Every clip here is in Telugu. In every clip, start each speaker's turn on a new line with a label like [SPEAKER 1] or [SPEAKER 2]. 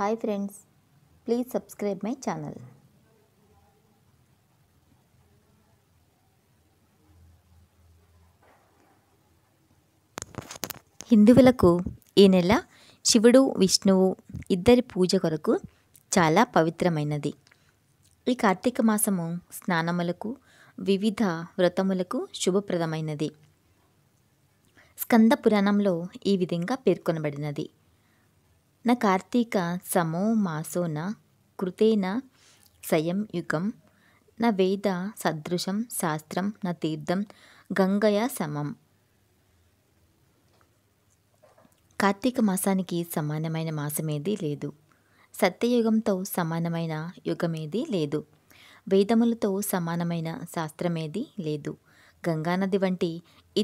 [SPEAKER 1] hi friends please subscribe my channel హిందువులకు ఈ నెల శివుడు విష్ణువు ఇద్దరి పూజ కొరకు చాలా పవిత్రమైనది ఈ కార్తీక మాసము స్నానములకు వివిధ వ్రతములకు శుభప్రదమైనది స్కంద పురాణంలో ఈ విధంగా పేర్కొనబడినది నా కార్తీక సమో మాసో నా కృతేన సయం యుగం నా వేద సదృశం శాస్త్రం నా తీర్థం గంగయ సమం కార్తీక మాసానికి సమానమైన మాసమేది లేదు సత్యయుగంతో సమానమైన యుగమేది లేదు వేదములతో సమానమైన శాస్త్రమేది లేదు గంగానది వంటి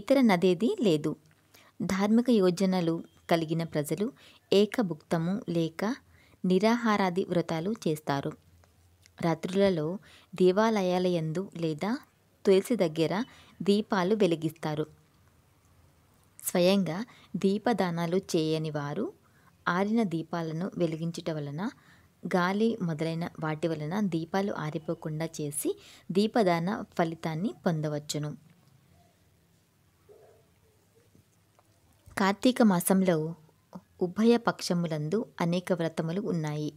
[SPEAKER 1] ఇతర నదేది లేదు ధార్మిక యోజనలు కలిగిన ప్రజలు ఏకభుక్తము లేక నిరాహారాది వ్రతాలు చేస్తారు రాత్రులలో దేవాలయాలయందు లేదా తులసి దగ్గర దీపాలు వెలిగిస్తారు స్వయంగా దీపదానాలు చేయని వారు ఆరిన దీపాలను వెలిగించుట వలన గాలి మొదలైన వాటి వలన దీపాలు ఆరిపోకుండా చేసి దీపదాన ఫలితాన్ని పొందవచ్చును కార్తీక మాసంలో ఉభయ పక్షములందు అనేక వ్రతములు ఉన్నాయి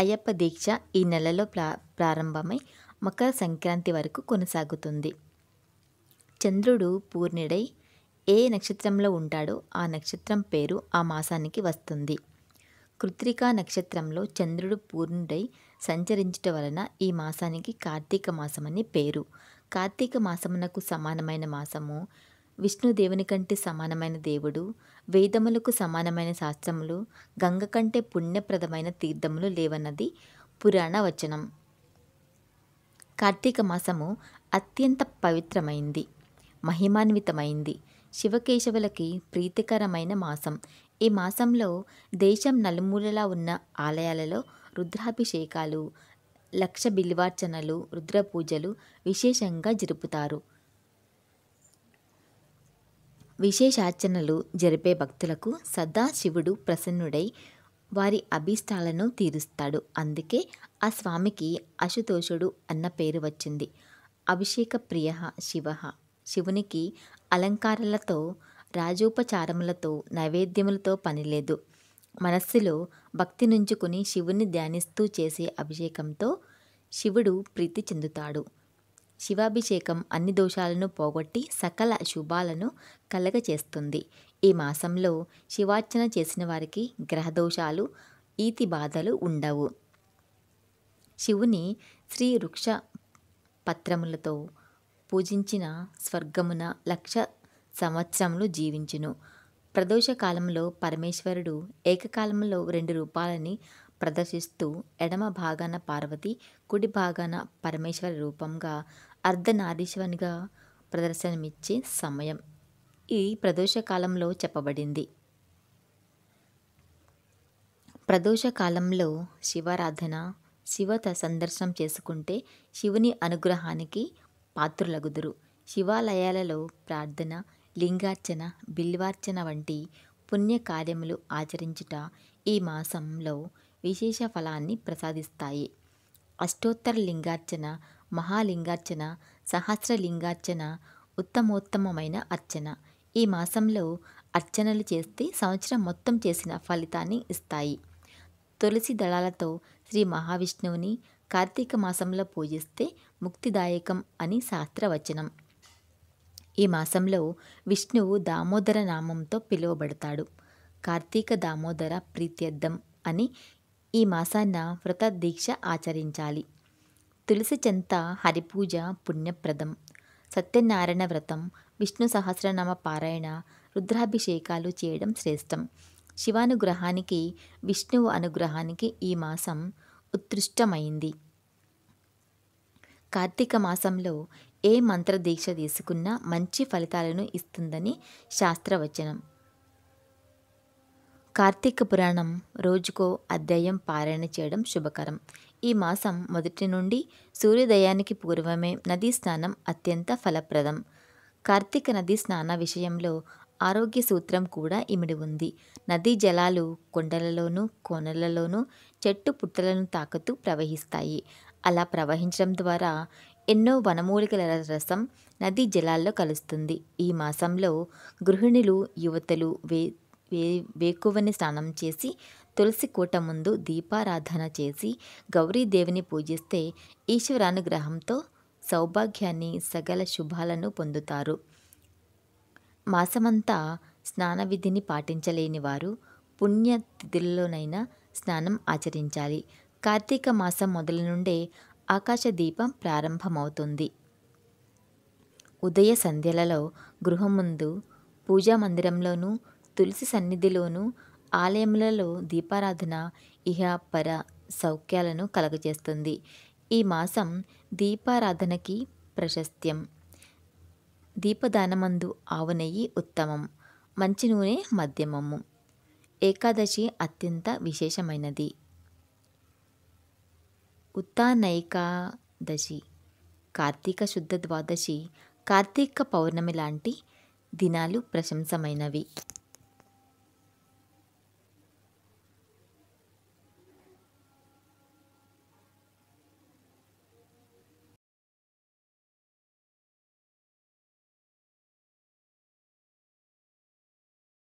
[SPEAKER 1] అయ్యప్ప దీక్ష ఈ నెలలో ప్రా ప్రారంభమై మకర సంక్రాంతి వరకు కొనసాగుతుంది చంద్రుడు పూర్ణిడై ఏ నక్షత్రంలో ఉంటాడో ఆ నక్షత్రం పేరు ఆ మాసానికి వస్తుంది కృత్రికా నక్షత్రంలో చంద్రుడు పూర్ణుడై సంచరించుట వలన ఈ మాసానికి కార్తీక మాసమని పేరు కార్తీక మాసమునకు సమానమైన మాసము విష్ణు దేవుని కంటే సమానమైన దేవుడు వేదములకు సమానమైన శాస్త్రములు గంగ కంటే పుణ్యప్రదమైన తీర్థములు లేవన్నది పురాణ వచనం కార్తీక మాసము అత్యంత పవిత్రమైంది మహిమాన్వితమైంది శివకేశవులకి ప్రీతికరమైన మాసం ఈ మాసంలో దేశం నలుమూలలా ఉన్న ఆలయాలలో రుద్రాభిషేకాలు లక్ష బిల్వార్చనలు రుద్రపూజలు విశేషంగా జరుపుతారు విశేషార్చనలు జరిపే భక్తులకు సదా శివుడు ప్రసన్నుడై వారి అభీష్టాలను తీరుస్తాడు అందుకే ఆ స్వామికి అశుతోషుడు అన్న పేరు వచ్చింది అభిషేక ప్రియ శివ శివునికి అలంకారాలతో రాజోపచారములతో నైవేద్యములతో పనిలేదు మనస్సులో భక్తి నుంచుకుని శివుని ధ్యానిస్తూ చేసే అభిషేకంతో శివుడు ప్రీతి చెందుతాడు శివాభిషేకం అన్ని దోషాలను పోగొట్టి సకల శుభాలను కలగచేస్తుంది ఈ మాసంలో శివార్చన చేసిన వారికి గ్రహదోషాలు ఈతి బాధలు ఉండవు శివుని శ్రీ వృక్ష పత్రములతో పూజించిన స్వర్గమున లక్ష సంవత్సరములు జీవించును ప్రదోషకాలంలో పరమేశ్వరుడు ఏకకాలంలో రెండు రూపాలని ప్రదర్శిస్తూ ఎడమ భాగాన పార్వతి కుడి భాగాన పరమేశ్వర రూపంగా అర్ధనారీశ్వనిగా ప్రదర్శనమిచ్చే సమయం ఈ ప్రదోష కాలంలో చెప్పబడింది ప్రదోష కాలంలో శివారాధన శివ సందర్శనం చేసుకుంటే శివుని అనుగ్రహానికి పాత్రులగుదురు శివాలయాలలో ప్రార్థన లింగార్చన బిల్వార్చన వంటి పుణ్య కార్యములు ఆచరించుట ఈ మాసంలో విశేష ఫలాన్ని ప్రసాదిస్తాయి అష్టోత్తర లింగార్చన మహాలింగార్చన సహస్రలింగార్చన ఉత్తమోత్తమైన అర్చన ఈ మాసంలో అర్చనలు చేస్తే సంవత్సరం మొత్తం చేసిన ఫలితాన్ని ఇస్తాయి తులసి దళాలతో శ్రీ మహావిష్ణువుని కార్తీక మాసంలో పూజిస్తే ముక్తిదాయకం అని శాస్త్రవచనం ఈ మాసంలో విష్ణువు దామోదర నామంతో పిలువబడతాడు కార్తీక దామోదర ప్రీత్యర్థం అని ఈ మాసాన్న వ్రత దీక్ష ఆచరించాలి తులసి చెంత హరిపూజ పుణ్యప్రదం సత్యనారాయణ వ్రతం విష్ణు సహస్రనామ పారాయణ రుద్రాభిషేకాలు చేయడం శ్రేష్టం శివానుగ్రహానికి విష్ణువు అనుగ్రహానికి ఈ మాసం ఉత్కృష్టమైంది కార్తీక మాసంలో ఏ మంత్రదీక్ష తీసుకున్నా మంచి ఫలితాలను ఇస్తుందని శాస్త్రవచనం కార్తీక పురాణం రోజుకో అధ్యాయం పారాయణ చేయడం శుభకరం ఈ మాసం మొదటి నుండి సూర్యోదయానికి పూర్వమే నదీ స్నానం అత్యంత ఫలప్రదం కార్తీక నదీ స్నాన విషయంలో ఆరోగ్య సూత్రం కూడా ఇమిడి ఉంది నదీ జలాలు కొండలలోనూ కోనలలోనూ చెట్టు పుట్టలను తాకుతూ ప్రవహిస్తాయి అలా ప్రవహించడం ద్వారా ఎన్నో వనమూలికల రసం నదీ జలాల్లో కలుస్తుంది ఈ మాసంలో గృహిణులు యువతలు వే వే వేకువని స్నానం చేసి తులసి కూట ముందు దీపారాధన చేసి గౌరీదేవిని పూజిస్తే ఈశ్వరానుగ్రహంతో సౌభాగ్యాన్ని సగల శుభాలను పొందుతారు మాసమంతా స్నాన విధిని పాటించలేని వారు పుణ్యతిథుల్లోనైనా స్నానం ఆచరించాలి కార్తీక మాసం మొదలు నుండే ఆకాశ దీపం ప్రారంభమవుతుంది ఉదయ సంధ్యలలో గృహం ముందు పూజా మందిరంలోనూ తులసి సన్నిధిలోనూ ఆలయములలో దీపారాధన ఇహ పర సౌఖ్యాలను కలగజేస్తుంది ఈ మాసం దీపారాధనకి ప్రశస్త్యం దీపదానమందు ఆవు నెయ్యి ఉత్తమం మంచి నూనె మధ్యమము ఏకాదశి అత్యంత విశేషమైనది ఉత్తానైకాదశి కార్తీక శుద్ధ ద్వాదశి కార్తీక పౌర్ణమి లాంటి దినాలు ప్రశంసమైనవి